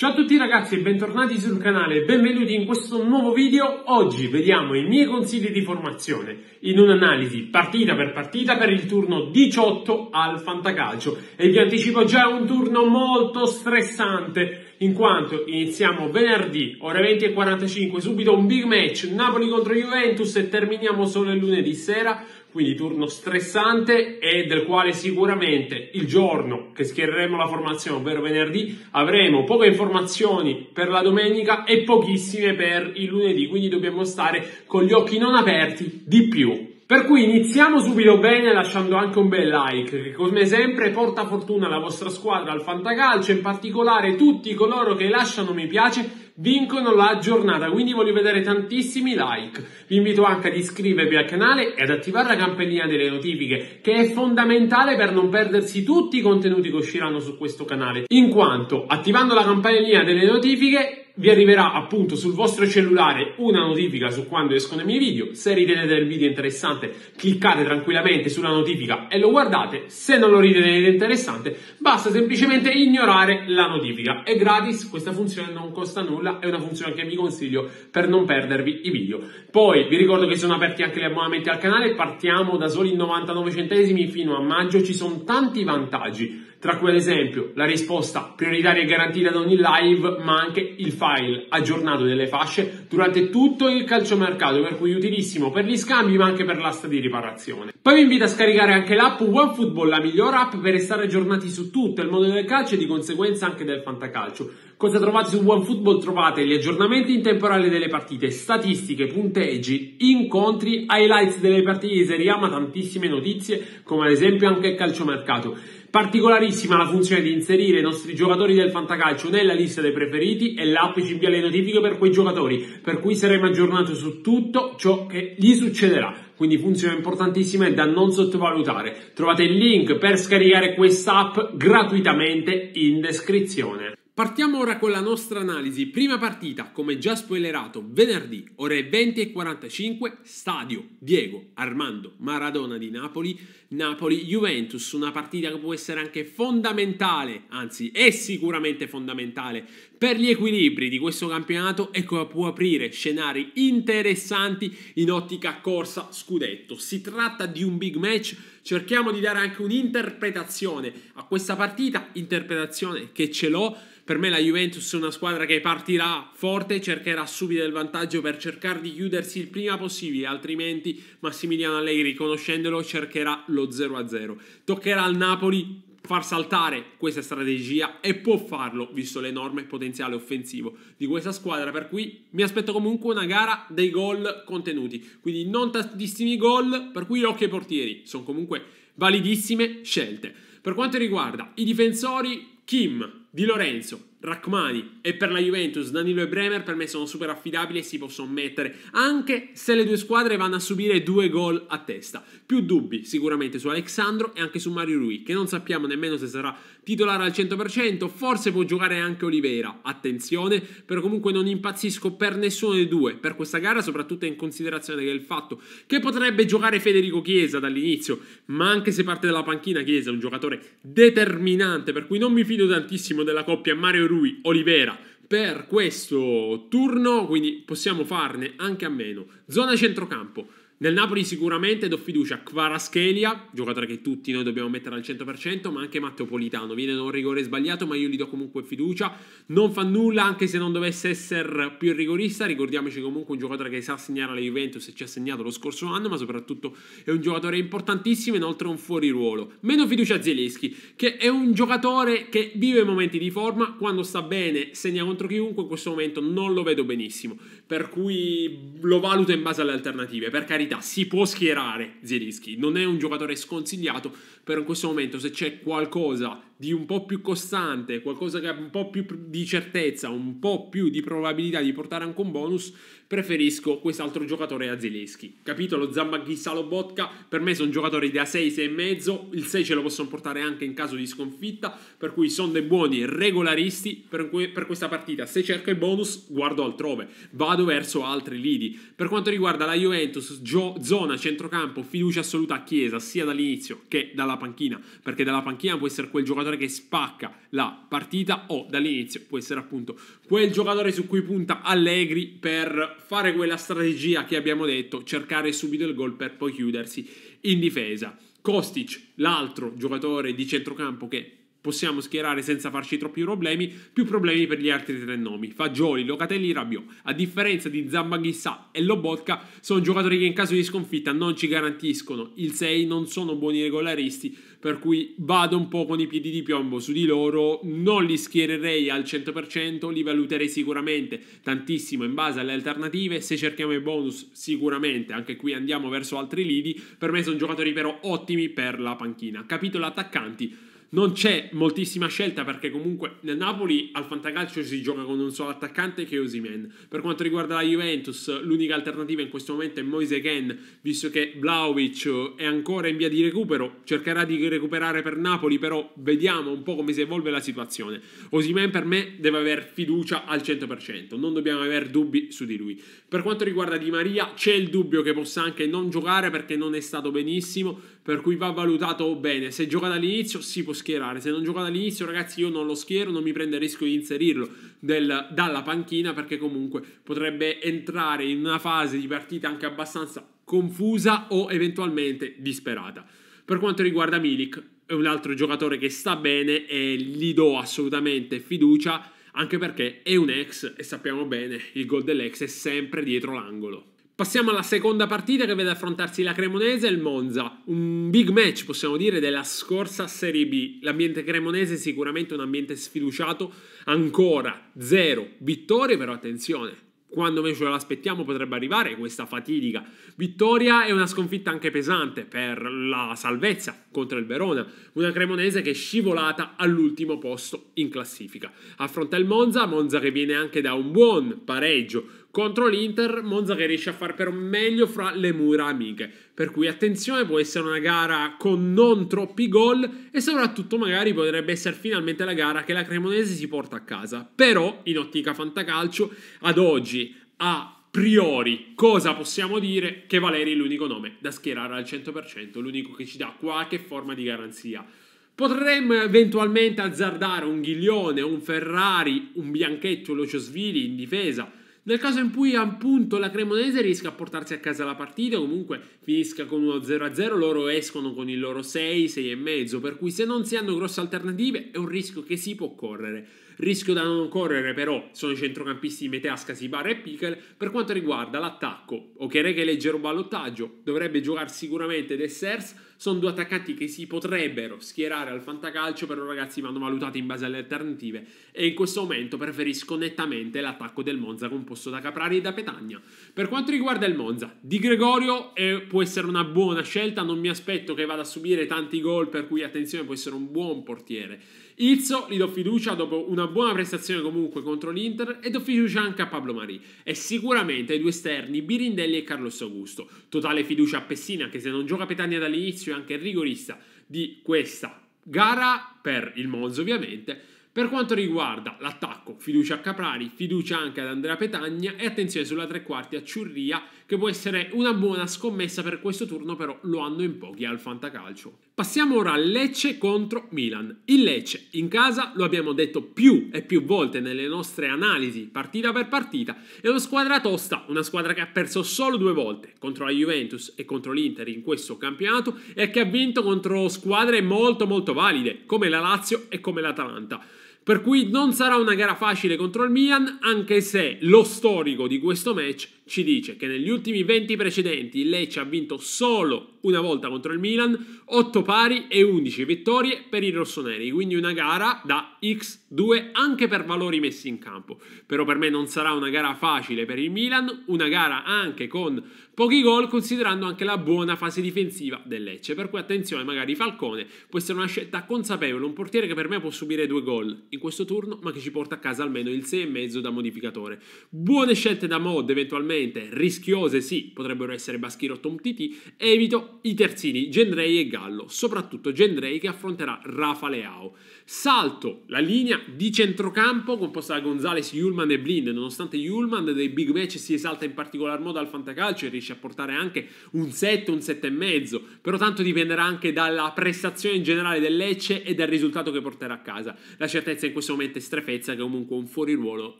Ciao a tutti ragazzi e bentornati sul canale, benvenuti in questo nuovo video. Oggi vediamo i miei consigli di formazione in un'analisi partita per partita per il turno 18 al Fantacalcio e vi anticipo già un turno molto stressante in quanto iniziamo venerdì ore 20.45, subito un big match Napoli contro Juventus e terminiamo solo il lunedì sera quindi turno stressante e del quale sicuramente il giorno che schiereremo la formazione, ovvero venerdì, avremo poche informazioni per la domenica e pochissime per il lunedì, quindi dobbiamo stare con gli occhi non aperti di più. Per cui iniziamo subito bene lasciando anche un bel like che come sempre porta fortuna alla vostra squadra al fantacalcio, in particolare tutti coloro che lasciano mi piace vincono la giornata, quindi voglio vedere tantissimi like. Vi invito anche ad iscrivervi al canale e ad attivare la campanellina delle notifiche, che è fondamentale per non perdersi tutti i contenuti che usciranno su questo canale, in quanto attivando la campanellina delle notifiche vi arriverà appunto sul vostro cellulare una notifica su quando escono i miei video. Se ritenete il video interessante, cliccate tranquillamente sulla notifica e lo guardate. Se non lo ritenete interessante, basta semplicemente ignorare la notifica. È gratis, questa funzione non costa nulla, è una funzione che vi consiglio per non perdervi i video. Poi vi ricordo che sono aperti anche gli abbonamenti al canale, partiamo da soli 99 centesimi fino a maggio, ci sono tanti vantaggi tra cui ad esempio la risposta prioritaria e garantita ad ogni live, ma anche il file aggiornato delle fasce durante tutto il calciomercato, per cui utilissimo per gli scambi ma anche per l'asta di riparazione. Poi vi invito a scaricare anche l'app OneFootball, la miglior app per restare aggiornati su tutto il mondo del calcio e di conseguenza anche del fantacalcio. Cosa trovate su OneFootball? Trovate gli aggiornamenti in tempo reale delle partite, statistiche, punteggi, incontri, highlights delle partite di Serie A, ma tantissime notizie, come ad esempio anche il calciomercato. Particolarissima la funzione di inserire i nostri giocatori del fantacalcio nella lista dei preferiti e l'app ci invia le notifiche per quei giocatori, per cui saremo aggiornati su tutto ciò che gli succederà quindi funzione importantissima e da non sottovalutare. Trovate il link per scaricare questa app gratuitamente in descrizione. Partiamo ora con la nostra analisi. Prima partita, come già spoilerato, venerdì, ore 20 e 45, stadio Diego Armando Maradona di Napoli, Napoli-Juventus, una partita che può essere anche fondamentale, anzi è sicuramente fondamentale per gli equilibri di questo campionato e come può aprire scenari interessanti in ottica corsa scudetto. Si tratta di un big match, cerchiamo di dare anche un'interpretazione a questa partita, interpretazione che ce l'ho. Per me la Juventus è una squadra che partirà forte, cercherà subito il vantaggio per cercare di chiudersi il prima possibile, altrimenti Massimiliano Allegri, conoscendolo, cercherà lo 0-0. Toccherà al Napoli far saltare questa strategia e può farlo visto l'enorme potenziale offensivo di questa squadra per cui mi aspetto comunque una gara dei gol contenuti quindi non tantissimi gol per cui occhio ai portieri sono comunque validissime scelte per quanto riguarda i difensori Kim, Di Lorenzo Rachmani e per la Juventus Danilo e Bremer per me sono super affidabili e si possono mettere anche se le due squadre vanno a subire due gol a testa. Più dubbi sicuramente su Alexandro e anche su Mario Rui che non sappiamo nemmeno se sarà titolare al 100%, forse può giocare anche Oliveira, attenzione, però comunque non impazzisco per nessuno dei due per questa gara, soprattutto in considerazione del fatto che potrebbe giocare Federico Chiesa dall'inizio, ma anche se parte dalla panchina Chiesa è un giocatore determinante, per cui non mi fido tantissimo della coppia Mario Rui-Olivera per questo turno, quindi possiamo farne anche a meno. Zona centrocampo. Nel Napoli sicuramente do fiducia a Kvaraschelia, giocatore che tutti noi dobbiamo mettere al 100%, ma anche Matteo Politano. Viene da un rigore sbagliato, ma io gli do comunque fiducia. Non fa nulla, anche se non dovesse essere più rigorista. Ricordiamoci comunque un giocatore che sa segnare la Juventus e ci ha segnato lo scorso anno, ma soprattutto è un giocatore importantissimo, inoltre un fuori ruolo. Meno fiducia a Zielinski, che è un giocatore che vive momenti di forma, quando sta bene segna contro chiunque, in questo momento non lo vedo benissimo per cui lo valuto in base alle alternative. Per carità, si può schierare Zelischi, non è un giocatore sconsigliato, però in questo momento se c'è qualcosa di un po' più costante, qualcosa che ha un po' più di certezza, un po' più di probabilità di portare anche un bonus, preferisco quest'altro giocatore a Zeleschi. lo Zambaghissalo Botka, per me sono giocatori da 6, 6 e mezzo, il 6 ce lo possono portare anche in caso di sconfitta, per cui sono dei buoni regolaristi per, que- per questa partita. Se cerco il bonus, guardo altrove, vado verso altri lidi. Per quanto riguarda la Juventus, gio- zona centrocampo, fiducia assoluta a Chiesa, sia dall'inizio che dalla panchina, perché dalla panchina può essere quel giocatore giocatore che spacca la partita o dall'inizio può essere appunto quel giocatore su cui punta Allegri per fare quella strategia che abbiamo detto, cercare subito il gol per poi chiudersi in difesa. Kostic, l'altro giocatore di centrocampo che possiamo schierare senza farci troppi problemi, più problemi per gli altri tre nomi, Fagioli, Locatelli, Rabiot. A differenza di Zambaghissà e Lobotka, sono giocatori che in caso di sconfitta non ci garantiscono il 6, non sono buoni regolaristi, per cui vado un po' con i piedi di piombo su di loro, non li schiererei al 100%, li valuterei sicuramente tantissimo in base alle alternative, se cerchiamo i bonus sicuramente, anche qui andiamo verso altri lidi, per me sono giocatori però ottimi per la panchina. Capitolo attaccanti non c'è moltissima scelta perché comunque nel Napoli al fantacalcio si gioca con un solo attaccante che è Osimen. Per quanto riguarda la Juventus, l'unica alternativa in questo momento è Moise Ken, visto che Vlaovic è ancora in via di recupero, cercherà di recuperare per Napoli, però vediamo un po' come si evolve la situazione. Osimen per me deve avere fiducia al 100%, non dobbiamo avere dubbi su di lui. Per quanto riguarda Di Maria, c'è il dubbio che possa anche non giocare perché non è stato benissimo, per cui va valutato bene. Se gioca dall'inizio si può schierare, se non gioca dall'inizio ragazzi io non lo schiero, non mi prendo il rischio di inserirlo del, dalla panchina perché comunque potrebbe entrare in una fase di partita anche abbastanza confusa o eventualmente disperata. Per quanto riguarda Milik, è un altro giocatore che sta bene e gli do assolutamente fiducia anche perché è un ex e sappiamo bene il gol dell'ex è sempre dietro l'angolo. Passiamo alla seconda partita che vede affrontarsi la Cremonese e il Monza, un big match possiamo dire della scorsa Serie B. L'ambiente cremonese è sicuramente un ambiente sfiduciato, ancora zero vittorie, però attenzione, quando invece ce l'aspettiamo potrebbe arrivare questa fatidica vittoria e una sconfitta anche pesante per la salvezza contro il Verona, una cremonese che è scivolata all'ultimo posto in classifica. Affronta il Monza, Monza che viene anche da un buon pareggio contro l'Inter, Monza che riesce a far però meglio fra le mura amiche. Per cui attenzione, può essere una gara con non troppi gol e soprattutto magari potrebbe essere finalmente la gara che la Cremonese si porta a casa. Però, in ottica fantacalcio, ad oggi a priori cosa possiamo dire che Valeri è l'unico nome da schierare al 100%, l'unico che ci dà qualche forma di garanzia. Potremmo eventualmente azzardare un Ghiglione, un Ferrari, un Bianchetto, Lociosvili in difesa, nel caso in cui appunto la Cremonese riesca a portarsi a casa la partita, comunque finisca con uno 0-0, loro escono con il loro 6, 6,5, per cui se non si hanno grosse alternative è un rischio che si può correre. Rischio da non correre però sono i centrocampisti Meteasca, Sibara e Pichel. Per quanto riguarda l'attacco, Okereke è leggero ballottaggio, dovrebbe giocare sicuramente De Sers, sono due attaccanti che si potrebbero schierare al fantacalcio, però ragazzi vanno valutati in base alle alternative e in questo momento preferisco nettamente l'attacco del Monza composto da Caprari e da Petagna. Per quanto riguarda il Monza, Di Gregorio eh, può essere una buona scelta, non mi aspetto che vada a subire tanti gol, per cui attenzione, può essere un buon portiere. Izzo gli do fiducia dopo una buona prestazione comunque contro l'Inter e do fiducia anche a Pablo Marì e sicuramente ai due esterni Birindelli e Carlos Augusto. Totale fiducia a Pessina anche se non gioca Petagna dall'inizio e anche il rigorista di questa gara per il Monzo ovviamente. Per quanto riguarda l'attacco, fiducia a Caprari, fiducia anche ad Andrea Petagna e attenzione sulla tre quarti a Ciurria che può essere una buona scommessa per questo turno, però lo hanno in pochi al fantacalcio. Passiamo ora al Lecce contro Milan. Il Lecce in casa, lo abbiamo detto più e più volte nelle nostre analisi partita per partita, è una squadra tosta, una squadra che ha perso solo due volte contro la Juventus e contro l'Inter in questo campionato e che ha vinto contro squadre molto molto valide come la Lazio e come l'Atalanta. Per cui non sarà una gara facile contro il Milan, anche se lo storico di questo match ci dice che negli ultimi 20 precedenti il Lecce ha vinto solo una volta contro il Milan, 8 pari e 11 vittorie per i rossoneri, quindi una gara da X2 anche per valori messi in campo. Però per me non sarà una gara facile per il Milan, una gara anche con pochi gol considerando anche la buona fase difensiva del Lecce, per cui attenzione, magari Falcone può essere una scelta consapevole, un portiere che per me può subire due gol in questo turno, ma che ci porta a casa almeno il 6,5 da modificatore. Buone scelte da Mod eventualmente assolutamente rischiose sì, potrebbero essere Baschiro o Tom Titi, evito i terzini Gendrei e Gallo, soprattutto Gendrei che affronterà Rafa Leao. Salto la linea di centrocampo composta da Gonzales, Yulman e Blind, nonostante Yulman dei big match si esalta in particolar modo al fantacalcio e riesce a portare anche un 7, un 7,5, però tanto dipenderà anche dalla prestazione in generale del Lecce e dal risultato che porterà a casa. La certezza in questo momento è Strefezza che comunque un fuori ruolo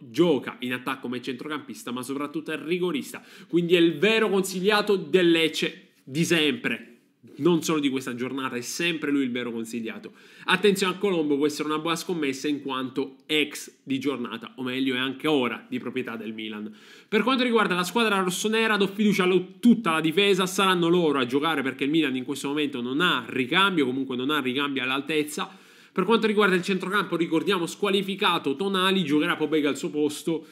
gioca in attacco come centrocampista, ma soprattutto è rigore rigorista, quindi è il vero consigliato del Lecce di sempre, non solo di questa giornata, è sempre lui il vero consigliato. Attenzione a Colombo, può essere una buona scommessa in quanto ex di giornata, o meglio è anche ora di proprietà del Milan. Per quanto riguarda la squadra rossonera, do fiducia a tutta la difesa, saranno loro a giocare perché il Milan in questo momento non ha ricambio, comunque non ha ricambio all'altezza. Per quanto riguarda il centrocampo, ricordiamo squalificato Tonali, giocherà Pobega al suo posto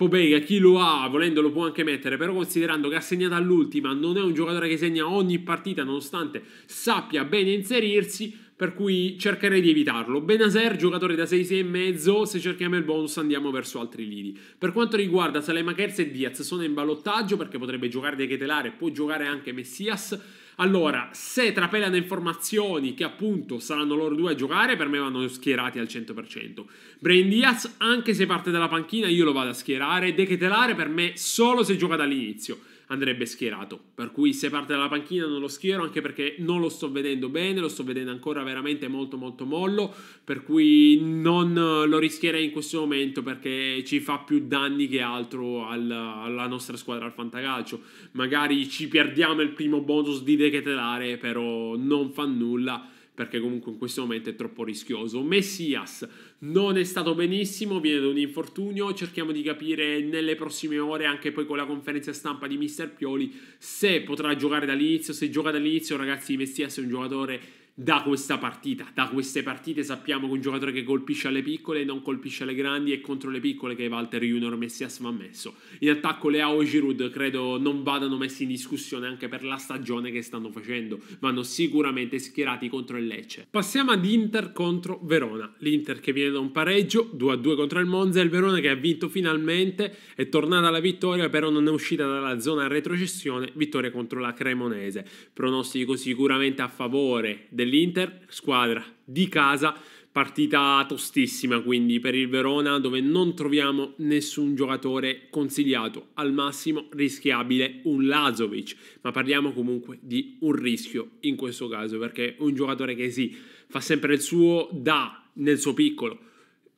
Popega chi lo ha, volendo lo può anche mettere, però considerando che ha segnato all'ultima, non è un giocatore che segna ogni partita nonostante sappia bene inserirsi, per cui cercherei di evitarlo. Benaser, giocatore da 6, 6 e mezzo, se cerchiamo il bonus andiamo verso altri lidi. Per quanto riguarda Salema Kerz e Diaz, sono in ballottaggio perché potrebbe giocare De Ketelare, può giocare anche Messias, allora, se trapelano informazioni che appunto saranno loro due a giocare, per me vanno schierati al 100%. Brain Diaz, anche se parte dalla panchina, io lo vado a schierare. De Ketelare per me solo se gioca dall'inizio andrebbe schierato. Per cui se parte dalla panchina non lo schiero anche perché non lo sto vedendo bene, lo sto vedendo ancora veramente molto molto mollo, per cui non lo rischierei in questo momento perché ci fa più danni che altro al, alla nostra squadra al fantacalcio. Magari ci perdiamo il primo bonus di decretelare, però non fa nulla perché comunque in questo momento è troppo rischioso. Messias non è stato benissimo, viene da un infortunio, cerchiamo di capire nelle prossime ore, anche poi con la conferenza stampa di Mister Pioli, se potrà giocare dall'inizio, se gioca dall'inizio ragazzi Messias è un giocatore da questa partita. Da queste partite sappiamo che un giocatore che colpisce alle piccole e non colpisce alle grandi è contro le piccole che Walter Junior Messias va messo. In attacco Leao e Giroud credo non vadano messi in discussione anche per la stagione che stanno facendo, vanno sicuramente schierati contro il Lecce. Passiamo ad Inter contro Verona. L'Inter che viene da un pareggio, 2-2 contro il Monza e il Verona che ha vinto finalmente, è tornata alla vittoria però non è uscita dalla zona retrocessione, vittoria contro la Cremonese. Pronostico sicuramente a favore del dell'Inter, squadra di casa, partita tostissima quindi per il Verona dove non troviamo nessun giocatore consigliato, al massimo rischiabile un Lazovic, ma parliamo comunque di un rischio in questo caso perché un giocatore che sì, fa sempre il suo, dà nel suo piccolo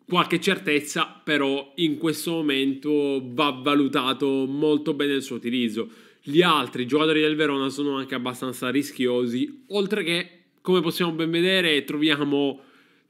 qualche certezza, però in questo momento va valutato molto bene il suo utilizzo. Gli altri giocatori del Verona sono anche abbastanza rischiosi, oltre che come possiamo ben vedere troviamo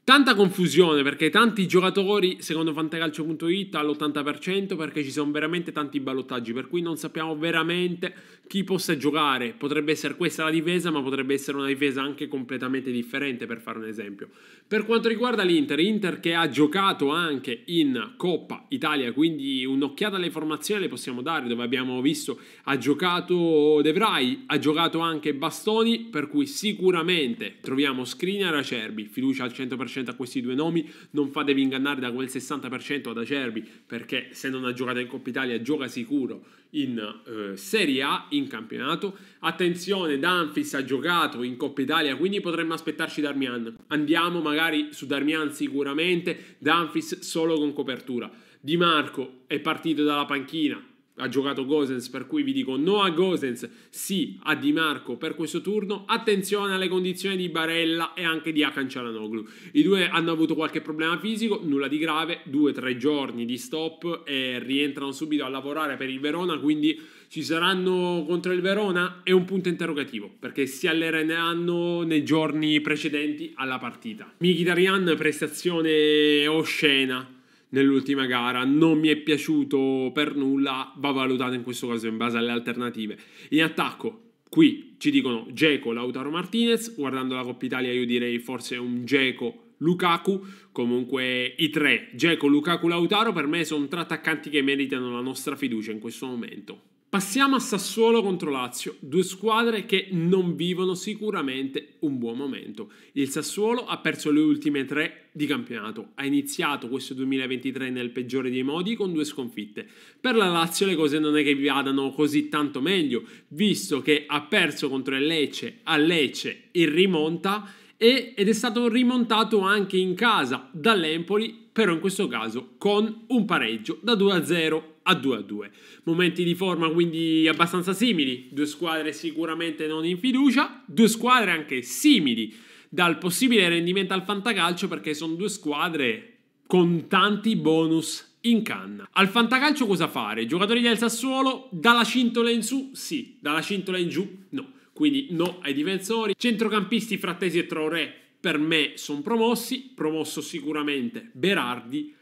Tanta confusione perché tanti giocatori, secondo Fantacalcio.it, all'80% perché ci sono veramente tanti ballottaggi, per cui non sappiamo veramente chi possa giocare. Potrebbe essere questa la difesa, ma potrebbe essere una difesa anche completamente differente, per fare un esempio. Per quanto riguarda l'Inter, Inter che ha giocato anche in Coppa Italia, quindi un'occhiata alle formazioni le possiamo dare, dove abbiamo visto ha giocato De Vrij, ha giocato anche Bastoni, per cui sicuramente troviamo Skriniar Acerbi, fiducia al 100% 60% a questi due nomi, non fatevi ingannare da quel 60% ad Acerbi, perché se non ha giocato in Coppa Italia gioca sicuro in eh, Serie A, in campionato. Attenzione, Danfis ha giocato in Coppa Italia, quindi potremmo aspettarci Darmian. Andiamo magari su Darmian sicuramente, Danfis solo con copertura. Di Marco è partito dalla panchina, ha giocato Gosens, per cui vi dico no a Gosens, sì a Di Marco per questo turno. Attenzione alle condizioni di Barella e anche di Akan Cialanoglu. I due hanno avuto qualche problema fisico, nulla di grave, due o tre giorni di stop e rientrano subito a lavorare per il Verona, quindi ci saranno contro il Verona? È un punto interrogativo, perché si alleneranno nei giorni precedenti alla partita. Mkhitaryan, prestazione oscena nell'ultima gara, non mi è piaciuto per nulla, va valutato in questo caso in base alle alternative. In attacco, qui ci dicono Geco, Lautaro Martinez, guardando la Coppa Italia io direi forse un Geco Lukaku, comunque i tre, Geco, Lukaku, Lautaro, per me sono tre attaccanti che meritano la nostra fiducia in questo momento. Passiamo a Sassuolo contro Lazio, due squadre che non vivono sicuramente un buon momento. Il Sassuolo ha perso le ultime tre di campionato, ha iniziato questo 2023 nel peggiore dei modi con due sconfitte. Per la Lazio le cose non è che vadano così tanto meglio, visto che ha perso contro il Lecce, a Lecce in rimonta e, ed è stato rimontato anche in casa dall'Empoli, però in questo caso con un pareggio da 2 a 0 a 2 a 2. Momenti di forma quindi abbastanza simili, due squadre sicuramente non in fiducia, due squadre anche simili dal possibile rendimento al fantacalcio perché sono due squadre con tanti bonus in canna. Al fantacalcio cosa fare? Giocatori del Sassuolo dalla cintola in su? Sì, dalla cintola in giù? No. Quindi no ai difensori, centrocampisti Frattesi e Traoré per me sono promossi, promosso sicuramente Berardi,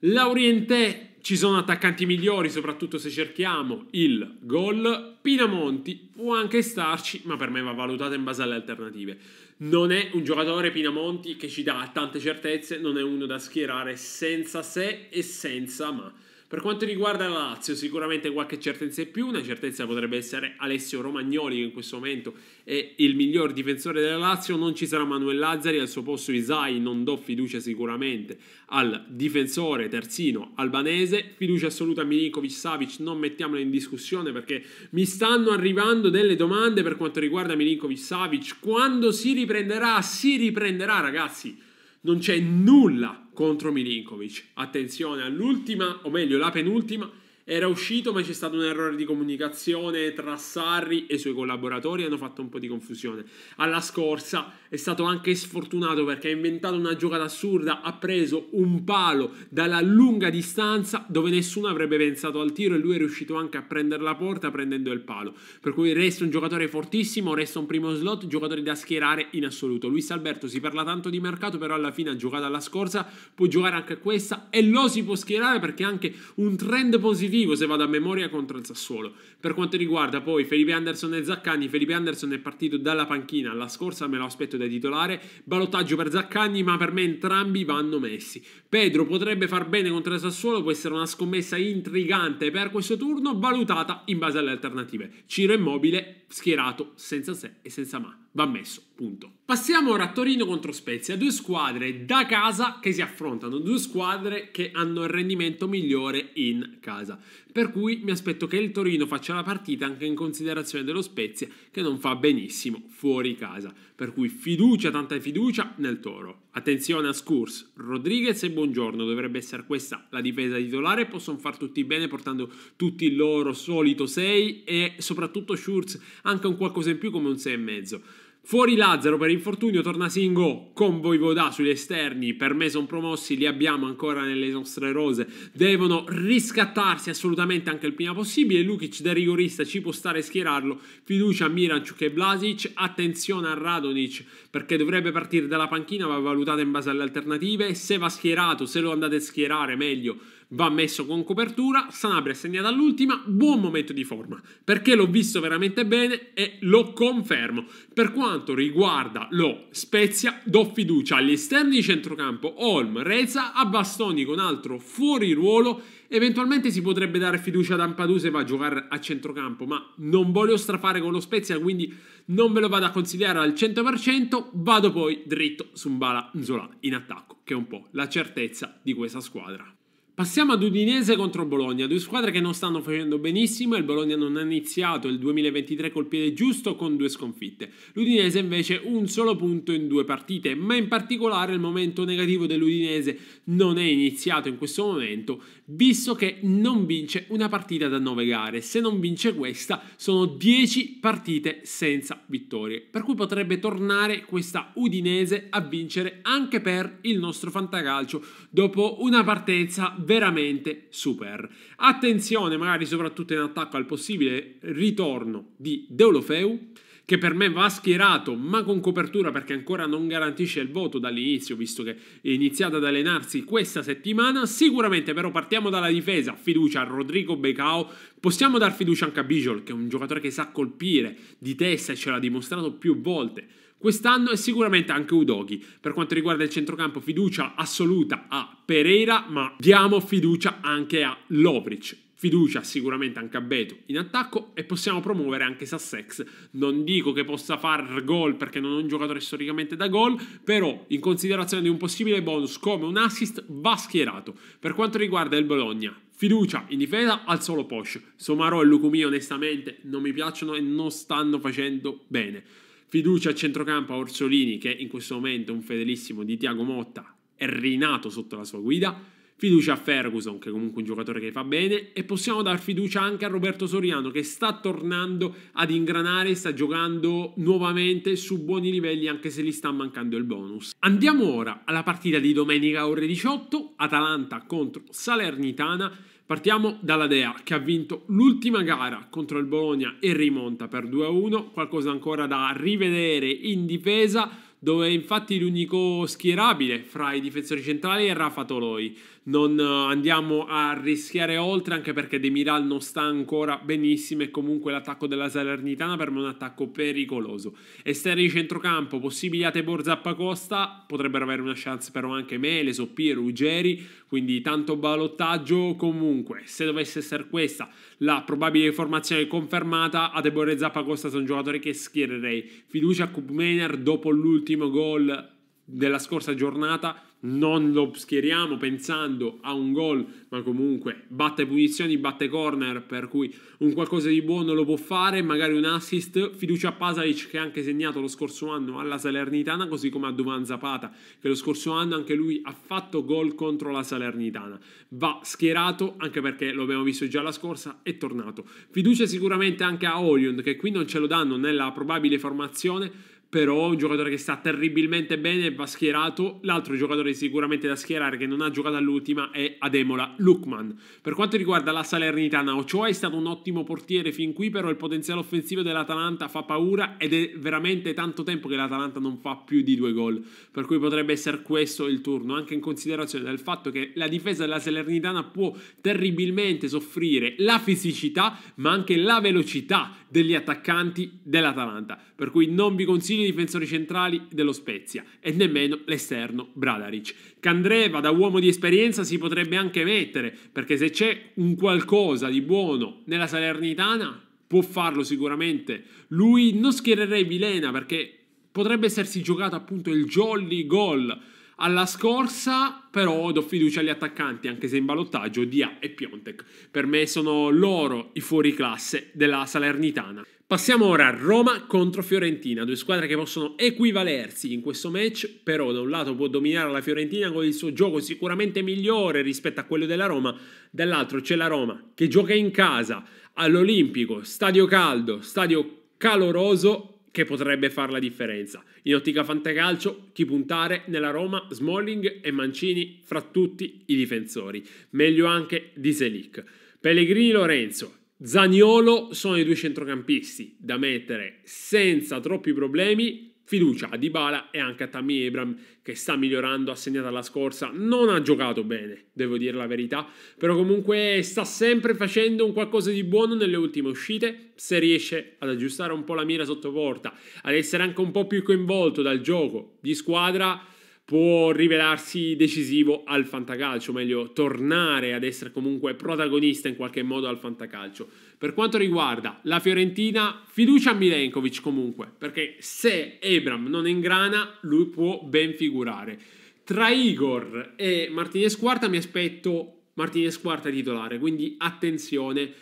Lauriente ci sono attaccanti migliori, soprattutto se cerchiamo il gol. Pinamonti può anche starci, ma per me va valutato in base alle alternative. Non è un giocatore Pinamonti che ci dà tante certezze, non è uno da schierare senza se e senza ma. Per quanto riguarda la Lazio, sicuramente qualche certezza in più, una certezza potrebbe essere Alessio Romagnoli che in questo momento è il miglior difensore della Lazio, non ci sarà Manuel Lazzari, al suo posto Isai, non do fiducia sicuramente al difensore terzino albanese, fiducia assoluta a Milinkovic Savic, non mettiamolo in discussione perché mi stanno arrivando delle domande per quanto riguarda Milinkovic Savic, quando si riprenderà? Si riprenderà ragazzi! non c'è nulla contro Milinkovic. Attenzione all'ultima, o meglio la penultima, era uscito ma c'è stato un errore di comunicazione tra Sarri e i suoi collaboratori, hanno fatto un po' di confusione. Alla scorsa è stato anche sfortunato perché ha inventato una giocata assurda, ha preso un palo dalla lunga distanza dove nessuno avrebbe pensato al tiro e lui è riuscito anche a prendere la porta prendendo il palo. Per cui resta un giocatore fortissimo, resta un primo slot, giocatore da schierare in assoluto. Luis Alberto si parla tanto di mercato, però alla fine ha giocato alla scorsa, può giocare anche a questa e lo si può schierare perché è anche un trend positivo se vado a memoria contro il Sassuolo. Per quanto riguarda poi Felipe Anderson e Zaccani, Felipe Anderson è partito dalla panchina, la scorsa me lo aspetto da titolare, balottaggio per Zaccagni, ma per me entrambi vanno messi. Pedro potrebbe far bene contro il Sassuolo, può essere una scommessa intrigante per questo turno, valutata in base alle alternative. Ciro Immobile schierato senza se e senza ma, va messo. Punto. Passiamo ora a Torino contro Spezia, due squadre da casa che si affrontano, due squadre che hanno il rendimento migliore in casa. Per cui mi aspetto che il Torino faccia la partita anche in considerazione dello Spezia che non fa benissimo fuori casa. Per cui fiducia, tanta fiducia nel Toro. Attenzione a Scurs, Rodriguez e Buongiorno, dovrebbe essere questa la difesa titolare, possono far tutti bene portando tutti il loro solito 6 e soprattutto Schurz anche un qualcosa in più come un 6 e mezzo. Fuori Lazzaro per infortunio, torna Singo con Voivoda sugli esterni, per me sono promossi, li abbiamo ancora nelle nostre rose, devono riscattarsi assolutamente anche il prima possibile, Lukic da rigorista ci può stare schierarlo, fiducia a Miranciuk e Vlasic, attenzione a Radonic perché dovrebbe partire dalla panchina, va valutata in base alle alternative, se va schierato, se lo andate a schierare meglio, va messo con copertura, Sanabria è segnata all'ultima, buon momento di forma, perché l'ho visto veramente bene e lo confermo. Per quanto riguarda lo Spezia, do fiducia agli esterni di centrocampo Olm, Reza, a Bastoni con altro fuori ruolo, eventualmente si potrebbe dare fiducia ad Ampadù se va a giocare a centrocampo, ma non voglio strafare con lo Spezia, quindi non ve lo vado a consigliare al 100%, vado poi dritto su Mbala Nzola in attacco, che è un po' la certezza di questa squadra. Passiamo ad Udinese contro Bologna, due squadre che non stanno facendo benissimo e il Bologna non ha iniziato il 2023 col piede giusto con due sconfitte. L'Udinese invece un solo punto in due partite, ma in particolare il momento negativo dell'Udinese non è iniziato in questo momento, visto che non vince una partita da nove gare. Se non vince questa sono dieci partite senza vittorie, per cui potrebbe tornare questa Udinese a vincere anche per il nostro fantacalcio dopo una partenza veramente super. Attenzione magari soprattutto in attacco al possibile ritorno di Deulofeu, che per me va schierato ma con copertura perché ancora non garantisce il voto dall'inizio visto che è iniziato ad allenarsi questa settimana sicuramente però partiamo dalla difesa fiducia a Rodrigo Becao possiamo dar fiducia anche a Bijol che è un giocatore che sa colpire di testa e ce l'ha dimostrato più volte Quest'anno è sicuramente anche Udogi. Per quanto riguarda il centrocampo, fiducia assoluta a Pereira, ma diamo fiducia anche a Lovric. Fiducia sicuramente anche a Beto in attacco e possiamo promuovere anche Sassex. Non dico che possa far gol perché non è un giocatore storicamente da gol, però in considerazione di un possibile bonus come un assist va schierato. Per quanto riguarda il Bologna, Fiducia in difesa al solo Posh. Somaro e Lucumi onestamente non mi piacciono e non stanno facendo bene. Fiducia a centrocampo a Orsolini, che in questo momento è un fedelissimo di Tiago Motta, è rinato sotto la sua guida. Fiducia a Ferguson, che è comunque un giocatore che fa bene, e possiamo dar fiducia anche a Roberto Soriano, che sta tornando ad ingranare, sta giocando nuovamente su buoni livelli, anche se gli sta mancando il bonus. Andiamo ora alla partita di domenica ore 18, Atalanta contro Salernitana Partiamo dalla Dea che ha vinto l'ultima gara contro il Bologna e rimonta per 2-1, qualcosa ancora da rivedere in difesa dove infatti l'unico schierabile fra i difensori centrali è Rafa Toloi. Non eh, andiamo a rischiare oltre anche perché De Miral non sta ancora benissimo e comunque l'attacco della Salernitana per me è un attacco pericoloso. Esteri di centrocampo, possibili Atebor Zappacosta, potrebbero avere una chance però anche Mele, Soppie, Ruggeri, quindi tanto balottaggio comunque se dovesse essere questa la probabile formazione confermata a Deborah Costa sono giocatori che schiererei fiducia a Kubmener dopo l'ultimo gol della scorsa giornata non lo schieriamo pensando a un gol, ma comunque batte punizioni, batte corner, per cui un qualcosa di buono lo può fare, magari un assist, fiducia a Pasalic che ha anche segnato lo scorso anno alla Salernitana, così come a Duvan Zapata, che lo scorso anno anche lui ha fatto gol contro la Salernitana. Va schierato, anche perché lo abbiamo visto già la scorsa, è tornato. Fiducia sicuramente anche a Orion, che qui non ce lo danno nella probabile formazione, però un giocatore che sta terribilmente bene e va schierato. L'altro giocatore sicuramente da schierare che non ha giocato all'ultima è Ademola Lukman. Per quanto riguarda la Salernitana, Ochoa è stato un ottimo portiere fin qui, però il potenziale offensivo dell'Atalanta fa paura ed è veramente tanto tempo che l'Atalanta non fa più di due gol, per cui potrebbe essere questo il turno, anche in considerazione del fatto che la difesa della Salernitana può terribilmente soffrire la fisicità, ma anche la velocità degli attaccanti dell'Atalanta, per cui non vi consiglio decine difensori centrali dello Spezia e nemmeno l'esterno Bradaric. Candreva da uomo di esperienza si potrebbe anche mettere perché se c'è un qualcosa di buono nella Salernitana può farlo sicuramente. Lui non schiererei Vilena perché potrebbe essersi giocato appunto il jolly goal alla scorsa, però, do fiducia agli attaccanti, anche se in ballottaggio Dia e Piontek. Per me sono loro i fuoriclasse della Salernitana. Passiamo ora a Roma contro Fiorentina, due squadre che possono equivalersi in questo match, però da un lato può dominare la Fiorentina con il suo gioco sicuramente migliore rispetto a quello della Roma, dall'altro c'è la Roma che gioca in casa all'Olimpico, stadio caldo, stadio caloroso che potrebbe fare la differenza. In ottica fantacalcio, chi puntare nella Roma, Smalling e Mancini fra tutti i difensori, meglio anche di Selic. Pellegrini Lorenzo, Zaniolo sono i due centrocampisti da mettere senza troppi problemi Fiducia a Dybala e anche a Tammy Abram che sta migliorando, ha segnato la scorsa, non ha giocato bene, devo dire la verità, però comunque sta sempre facendo un qualcosa di buono nelle ultime uscite, se riesce ad aggiustare un po' la mira sotto porta, ad essere anche un po' più coinvolto dal gioco di squadra, può rivelarsi decisivo al fantacalcio, meglio, tornare ad essere comunque protagonista in qualche modo al fantacalcio. Per quanto riguarda la Fiorentina, fiducia a Milenkovic comunque, perché se Ebram non è in grana, lui può ben figurare. Tra Igor e Martinez Quarta mi aspetto Martinez Quarta titolare, quindi attenzione,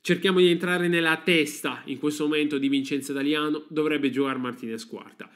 cerchiamo di entrare nella testa in questo momento di Vincenzo Italiano, dovrebbe giocare Martinez Quarta.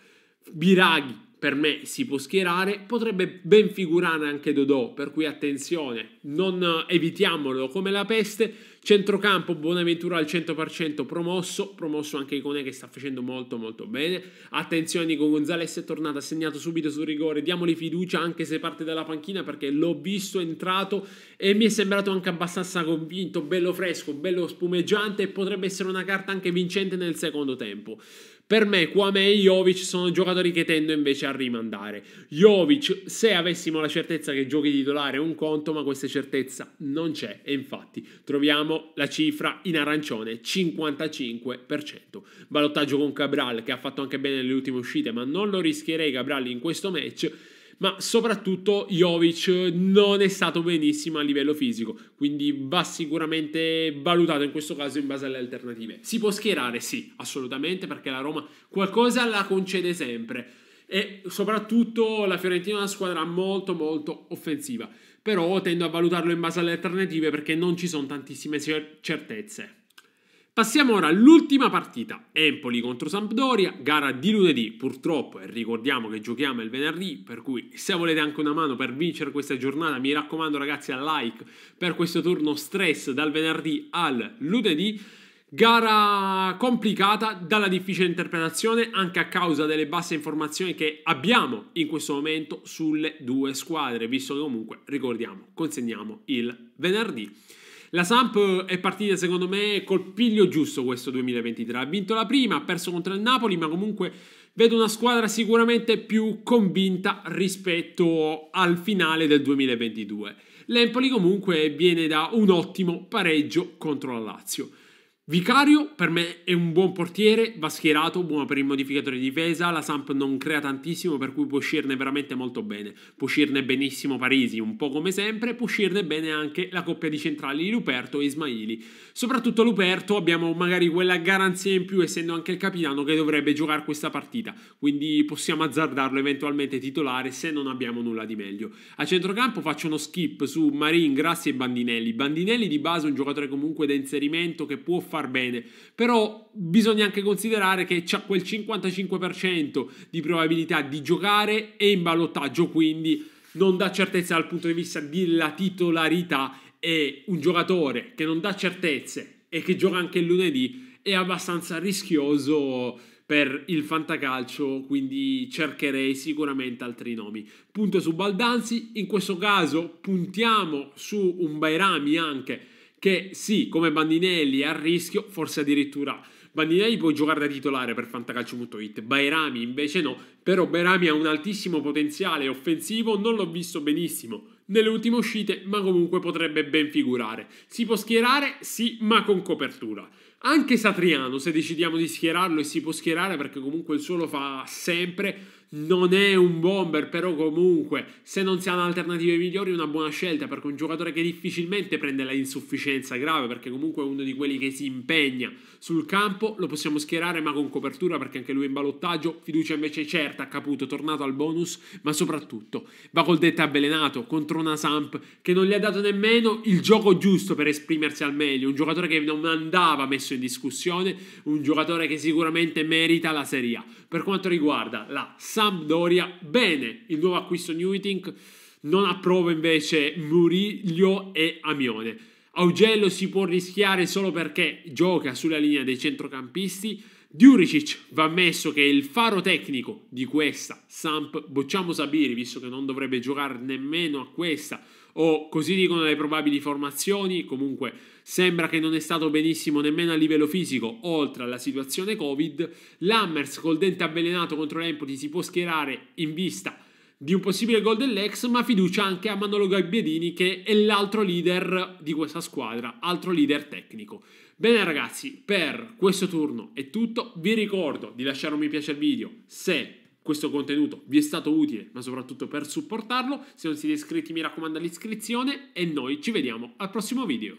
Biraghi per me si può schierare, potrebbe ben figurare anche Dodò, per cui attenzione, non evitiamolo come la peste, centrocampo Buonaventura al 100% promosso, promosso anche Icone che sta facendo molto molto bene, attenzione Nico Gonzales è tornato, ha segnato subito sul rigore, diamogli fiducia anche se parte dalla panchina perché l'ho visto entrato e mi è sembrato anche abbastanza convinto, bello fresco, bello spumeggiante e potrebbe essere una carta anche vincente nel secondo tempo. Per me Kwame e Jovic sono giocatori che tendo invece a rimandare. Jovic, se avessimo la certezza che giochi titolare è un conto, ma questa certezza non c'è. E infatti troviamo la cifra in arancione, 55%. Balottaggio con Cabral, che ha fatto anche bene nelle ultime uscite, ma non lo rischierei Cabral in questo match ma soprattutto Jovic non è stato benissimo a livello fisico, quindi va sicuramente valutato in questo caso in base alle alternative. Si può schierare? Sì, assolutamente, perché la Roma qualcosa la concede sempre e soprattutto la Fiorentina è una squadra molto molto offensiva, però tendo a valutarlo in base alle alternative perché non ci sono tantissime certezze. Passiamo ora all'ultima partita, Empoli contro Sampdoria, gara di lunedì purtroppo e ricordiamo che giochiamo il venerdì, per cui se volete anche una mano per vincere questa giornata mi raccomando ragazzi al like per questo turno stress dal venerdì al lunedì. Gara complicata dalla difficile interpretazione anche a causa delle basse informazioni che abbiamo in questo momento sulle due squadre, visto che comunque ricordiamo consegniamo il venerdì. La Samp è partita secondo me col piglio giusto questo 2023. Ha vinto la prima, ha perso contro il Napoli, ma comunque vedo una squadra sicuramente più convinta rispetto al finale del 2022. L'Empoli comunque viene da un ottimo pareggio contro la Lazio. Vicario per me è un buon portiere, va schierato, buono per il modificatore di difesa, la Samp non crea tantissimo per cui può uscirne veramente molto bene, può uscirne benissimo Parisi, un po' come sempre, può uscirne bene anche la coppia di centrali Luperto e Ismaili. Soprattutto Luperto abbiamo magari quella garanzia in più essendo anche il capitano che dovrebbe giocare questa partita, quindi possiamo azzardarlo eventualmente titolare se non abbiamo nulla di meglio. A centrocampo faccio uno skip su Marin, Grassi e Bandinelli. Bandinelli di base è un giocatore comunque da inserimento che può far bene, però bisogna anche considerare che c'è quel 55% di probabilità di giocare e in ballottaggio, quindi non dà certezza dal punto di vista della titolarità e un giocatore che non dà certezze e che gioca anche il lunedì è abbastanza rischioso per il fantacalcio, quindi cercherei sicuramente altri nomi. Punto su Baldanzi, in questo caso puntiamo su un Bairami anche che sì, come Bandinelli è a rischio, forse addirittura Bandinelli può giocare da titolare per Fantacalcio.it, Bairami invece no, però Bairami ha un altissimo potenziale offensivo, non l'ho visto benissimo nelle ultime uscite, ma comunque potrebbe ben figurare. Si può schierare? Sì, ma con copertura. Anche Satriano, se decidiamo di schierarlo, e si può schierare perché comunque il suolo fa sempre non è un bomber, però comunque, se non si hanno alternative migliori, è una buona scelta perché un giocatore che difficilmente prende la insufficienza grave, perché comunque è uno di quelli che si impegna sul campo, lo possiamo schierare ma con copertura perché anche lui è in ballottaggio, fiducia invece certa, Caputo tornato al bonus, ma soprattutto va col detto avvelenato contro una Samp che non gli ha dato nemmeno il gioco giusto per esprimersi al meglio, un giocatore che non andava messo in discussione, un giocatore che sicuramente merita la Serie A. Per quanto riguarda la Samp Sampdoria. Bene, il nuovo acquisto Newitink non approva invece Murillo e Amione. Augello si può rischiare solo perché gioca sulla linea dei centrocampisti. Djuricic va ammesso che è il faro tecnico di questa Samp. Bocciamo Sabiri, visto che non dovrebbe giocare nemmeno a questa o così dicono le probabili formazioni, comunque sembra che non è stato benissimo nemmeno a livello fisico, oltre alla situazione Covid, Lammers col dente avvelenato contro l'Empoli si può schierare in vista di un possibile gol dell'ex, ma fiducia anche a Manolo Gabbiadini che è l'altro leader di questa squadra, altro leader tecnico. Bene ragazzi, per questo turno è tutto, vi ricordo di lasciare un mi piace al video se questo contenuto vi è stato utile, ma soprattutto per supportarlo. Se non siete iscritti mi raccomando l'iscrizione e noi ci vediamo al prossimo video.